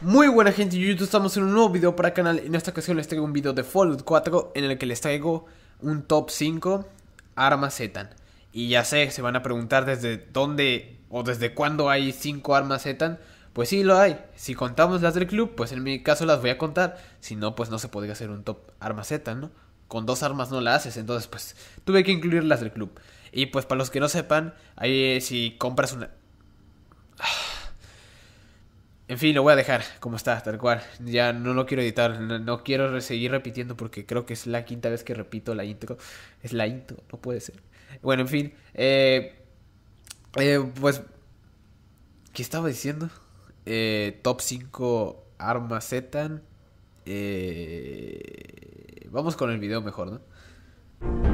Muy buena gente de YouTube, estamos en un nuevo video para el canal En esta ocasión les traigo un video de Fallout 4 En el que les traigo un top 5 armas Zetan Y ya sé, se van a preguntar desde dónde o desde cuándo hay 5 armas Zetan Pues sí lo hay, si contamos las del club, pues en mi caso las voy a contar Si no, pues no se podría hacer un top armas Zetan, ¿no? Con dos armas no la haces, entonces pues tuve que incluir las del club Y pues para los que no sepan, ahí eh, si compras una en fin, lo voy a dejar como está, tal cual. Ya no lo quiero editar, no, quiero seguir repitiendo porque creo que es la quinta vez que repito la intro. Es la intro, no puede ser. Bueno, en fin. Eh, eh, pues, ¿qué estaba diciendo? Eh, top 5 armas Zetan. vamos con el video mejor, ¿no?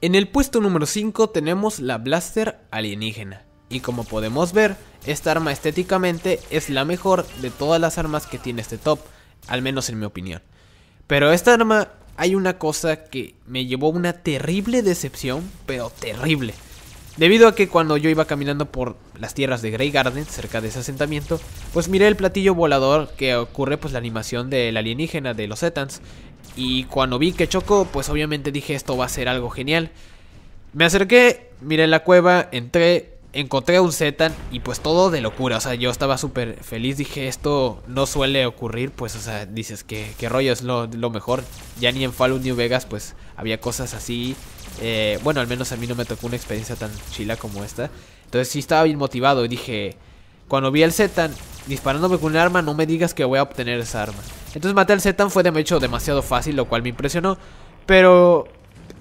En el puesto número 5 tenemos la Blaster alienígena. Y como podemos ver, esta arma estéticamente es la mejor de todas las armas que tiene este top, al menos en mi opinión. Pero esta arma hay una cosa que me llevó una terrible decepción, pero terrible. Debido a que cuando yo iba caminando por las tierras de Grey Garden, cerca de ese asentamiento, pues miré el platillo volador que ocurre pues la animación del alienígena de los Etans, y cuando vi que chocó, pues obviamente dije esto va a ser algo genial. Me acerqué, miré la cueva, entré, encontré un Zetan y pues todo de locura. O sea, yo estaba súper feliz, dije esto no suele ocurrir, pues o sea, dices que, rollo es lo, mejor. Ya ni en Fallout New Vegas pues había cosas así. Eh, bueno, al menos a mí no me tocó una experiencia tan chila como esta. Entonces sí estaba bien motivado y dije, cuando vi el Zetan Disparándome con el arma no me digas que voy a obtener esa arma. Entonces matar al Zetan fue de hecho demasiado fácil, lo cual me impresionó. Pero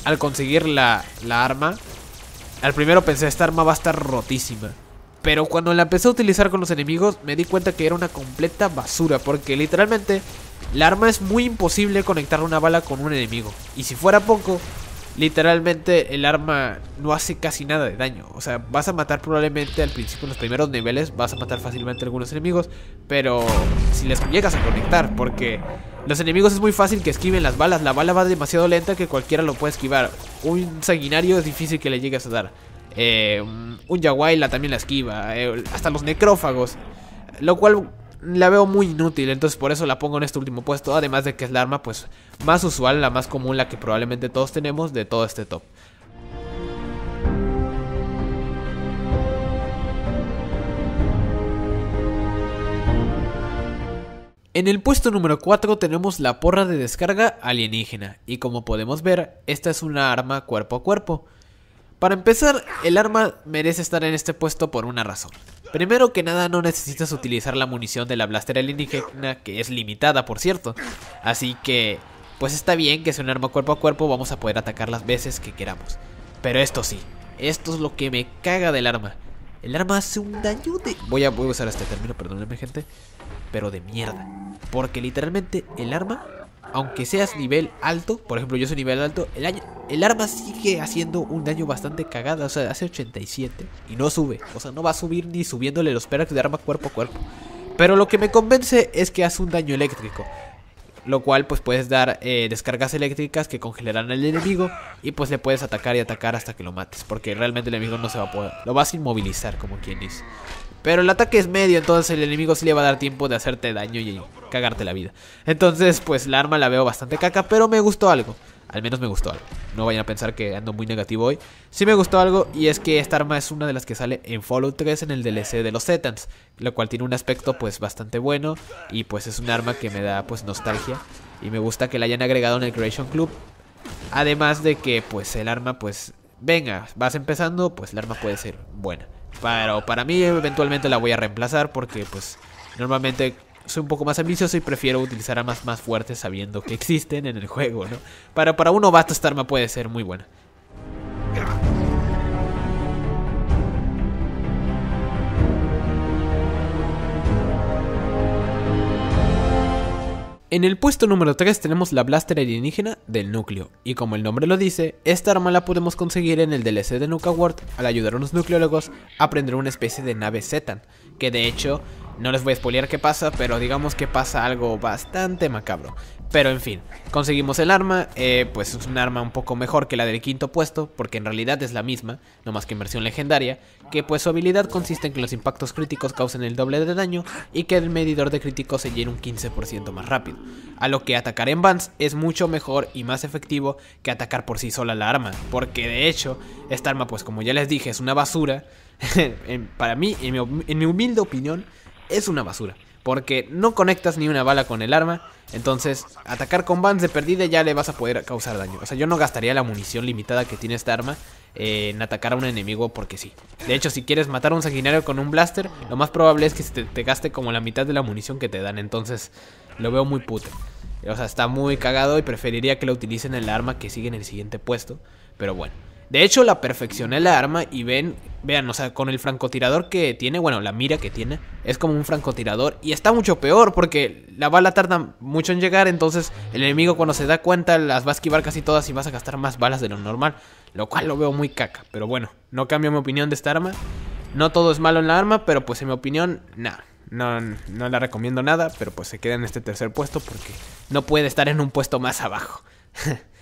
al conseguir la, la arma, al primero pensé, esta arma va a estar rotísima. Pero cuando la empecé a utilizar con los enemigos me di cuenta que era una completa basura porque literalmente la arma es muy imposible conectar una bala con un enemigo. Y si fuera poco, literalmente el arma no hace casi nada de daño. O sea, vas a matar probablemente al principio en los primeros niveles, vas a matar fácilmente a algunos enemigos, pero si les llegas a conectar, porque los enemigos es muy fácil que esquiven las balas, la bala va demasiado lenta que cualquiera lo puede esquivar. Un sanguinario es difícil que le llegues a dar. Eh, un Yawaila también la esquiva, eh, hasta los necrófagos, lo cual la veo muy inútil, entonces por eso la pongo en este último puesto, además de que es la arma pues más usual, la más común, la que probablemente todos tenemos de todo este top. En el puesto número 4 tenemos la porra de descarga alienígena, y como podemos ver, esta es una arma cuerpo a cuerpo. Para empezar, el arma merece estar en este puesto por una razón. Primero que nada no necesitas utilizar la munición de la blastera alienígena, que es limitada por cierto. Así que, pues está bien que sea un arma cuerpo a cuerpo, vamos a poder atacar las veces que queramos. Pero esto sí, esto es lo que me caga del arma. El arma hace un daño de... Voy a, voy a usar este término, perdónenme gente, pero de mierda. Porque literalmente el arma aunque seas nivel alto, por ejemplo yo soy nivel alto, el, arma sigue haciendo un daño bastante cagada, o sea, hace 87 y no sube, o sea, no va a subir ni subiéndole los perks de arma cuerpo a cuerpo. Pero lo que me convence es que hace un daño eléctrico lo cual pues puedes dar eh, descargas eléctricas que congelarán al enemigo y pues le puedes atacar y atacar hasta que lo mates, porque realmente el enemigo no se va a poder, lo vas a inmovilizar como quien dice. Pero el ataque es medio, entonces el enemigo sí le va a dar tiempo de hacerte daño y cagarte la vida. Entonces, pues la arma la veo bastante caca, pero me gustó algo. Al menos me gustó algo. No vayan a pensar que ando muy negativo hoy. Sí me gustó algo y es que esta arma es una de las que sale en Fallout 3 en el DLC de los Zetans. Lo cual tiene un aspecto pues bastante bueno y pues es un arma que me da pues nostalgia. Y me gusta que la hayan agregado en el Creation Club. Además de que pues el arma pues... Venga, vas empezando, pues el arma puede ser buena. Pero para mí eventualmente la voy a reemplazar porque pues normalmente soy un poco más ambicioso y prefiero utilizar armas más fuertes sabiendo que existen en el juego, ¿no? Para, para un novato esta arma puede ser muy buena. En el puesto número 3 tenemos la blaster alienígena del núcleo, y como el nombre lo dice, esta arma la podemos conseguir en el DLC de Nuka World al ayudar a unos nucleólogos a aprender una especie de nave Zetan, que de hecho no les voy a spoilear qué pasa, pero digamos que pasa algo bastante macabro. Pero en fin, conseguimos el arma, eh, pues es un arma un poco mejor que la del quinto puesto, porque en realidad es la misma, no más que en versión legendaria, que pues su habilidad consiste en que los impactos críticos causen el doble de daño y que el medidor de críticos se llene un 15% más rápido. A lo que atacar en Vance es mucho mejor y más efectivo que atacar por sí sola la arma, porque de hecho, esta arma pues como ya les dije es una basura, para mí, en mi humilde opinión, es una basura. Porque no conectas ni una bala con el arma. Entonces, atacar con bans de perdida ya le vas a poder causar daño. O sea, yo no gastaría la munición limitada que tiene esta arma eh, en atacar a un enemigo porque sí. De hecho, si quieres matar a un sanguinario con un blaster, lo más probable es que te, gaste como la mitad de la munición que te dan. Entonces, lo veo muy puto. O sea, está muy cagado y preferiría que lo utilicen en el arma que sigue en el siguiente puesto. Pero bueno. De hecho, la perfeccioné la arma y ven, vean, o sea, con el francotirador que tiene, bueno, la mira que tiene, es como un francotirador y está mucho peor porque la bala tarda mucho en llegar, entonces el enemigo cuando se da cuenta las va a esquivar casi todas y vas a gastar más balas de lo normal, lo cual lo veo muy caca, pero bueno, no cambio mi opinión de esta arma. No todo es malo en la arma, pero pues en mi opinión, nada. No, no la recomiendo nada, pero pues se queda en este tercer puesto porque no puede estar en un puesto más abajo.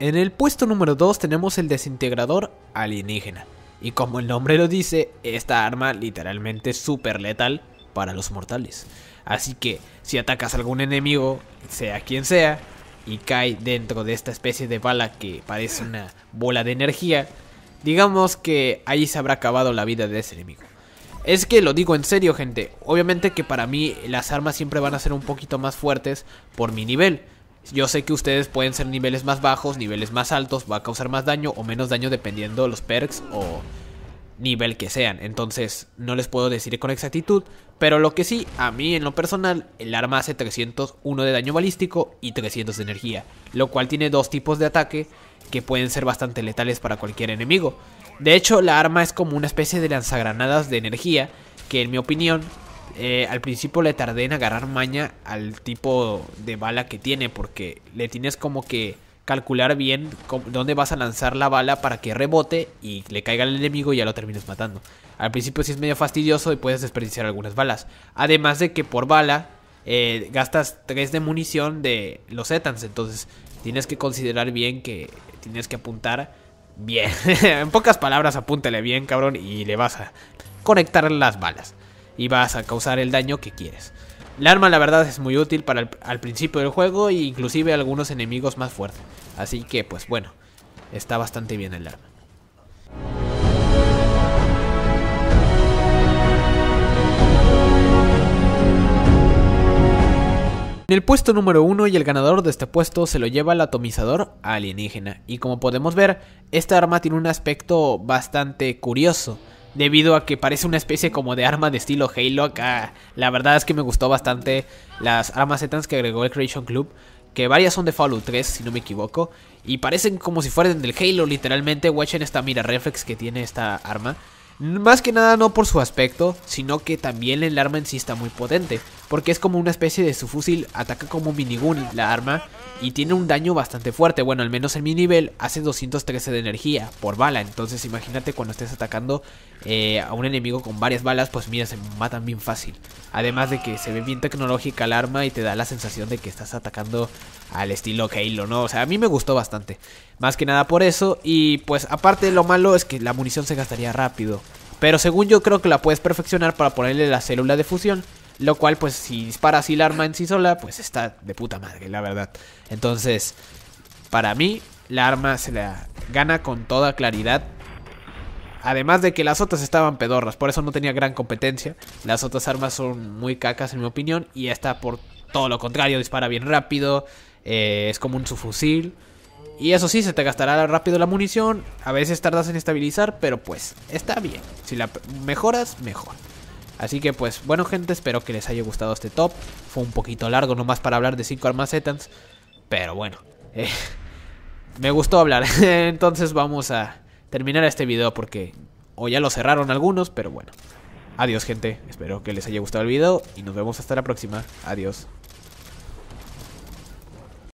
En el puesto número 2 tenemos el desintegrador alienígena. Y como el nombre lo dice, esta arma literalmente es súper letal para los mortales. Así que si atacas a algún enemigo, sea quien sea, y cae dentro de esta especie de bala que parece una bola de energía, digamos que ahí se habrá acabado la vida de ese enemigo. Es que lo digo en serio, gente. Obviamente que para mí las armas siempre van a ser un poquito más fuertes por mi nivel. Yo sé que ustedes pueden ser niveles más bajos, niveles más altos, va a causar más daño o menos daño dependiendo de los perks o nivel que sean. Entonces no les puedo decir con exactitud, pero lo que sí, a mí en lo personal, el arma hace 301 de daño balístico y 300 de energía, lo cual tiene dos tipos de ataque que pueden ser bastante letales para cualquier enemigo. De hecho, la arma es como una especie de lanzagranadas de energía que en mi opinión eh, al principio le tardé en agarrar maña al tipo de bala que tiene, porque le tienes como que calcular bien dónde vas a lanzar la bala para que rebote y le caiga al enemigo y ya lo termines matando. Al principio sí es medio fastidioso y puedes desperdiciar algunas balas. Además de que por bala eh, gastas 3 de munición de los etans, entonces tienes que considerar bien que tienes que apuntar bien. en pocas palabras, apúntale bien, cabrón, y le vas a conectar las balas y vas a causar el daño que quieres. La arma la verdad es muy útil para al principio del juego e inclusive algunos enemigos más fuertes. Así que pues bueno, está bastante bien el arma. En el puesto número 1 y el ganador de este puesto se lo lleva el atomizador alienígena. Y como podemos ver, esta arma tiene un aspecto bastante curioso debido a que parece una especie como de arma de estilo Halo acá. La verdad es que me gustó bastante las armas etans que agregó el Creation Club, que varias son de Fallout 3 si no me equivoco, y parecen como si fueran del Halo literalmente, watchen esta mira reflex que tiene esta arma. Más que nada no por su aspecto, sino que también el arma en sí está muy potente, porque es como una especie de su fusil, ataca como minigun la arma y tiene un daño bastante fuerte. Bueno, al menos en mi nivel hace 213 de energía por bala. Entonces imagínate cuando estés atacando eh, a un enemigo con varias balas, pues mira, se matan bien fácil. Además de que se ve bien tecnológica el arma y te da la sensación de que estás atacando al estilo Halo, ¿no? O sea, a mí me gustó bastante. Más que nada por eso. Y pues aparte lo malo es que la munición se gastaría rápido. Pero según yo creo que la puedes perfeccionar para ponerle la célula de fusión lo cual, pues, si dispara así la arma en sí sola, pues está de puta madre, la verdad. Entonces, para mí, la arma se la gana con toda claridad. Además de que las otras estaban pedorras, por eso no tenía gran competencia. Las otras armas son muy cacas, en mi opinión. Y esta, por todo lo contrario, dispara bien rápido. Eh, es como un subfusil. Y eso sí, se te gastará rápido la munición. A veces tardas en estabilizar, pero pues está bien. Si la mejoras, mejor. Así que pues bueno gente, espero que les haya gustado este top. Fue un poquito largo nomás para hablar de 5 armacetans. Pero bueno, eh, me gustó hablar. Entonces vamos a terminar este video porque o ya lo cerraron algunos, pero bueno. Adiós gente, espero que les haya gustado el video y nos vemos hasta la próxima. Adiós.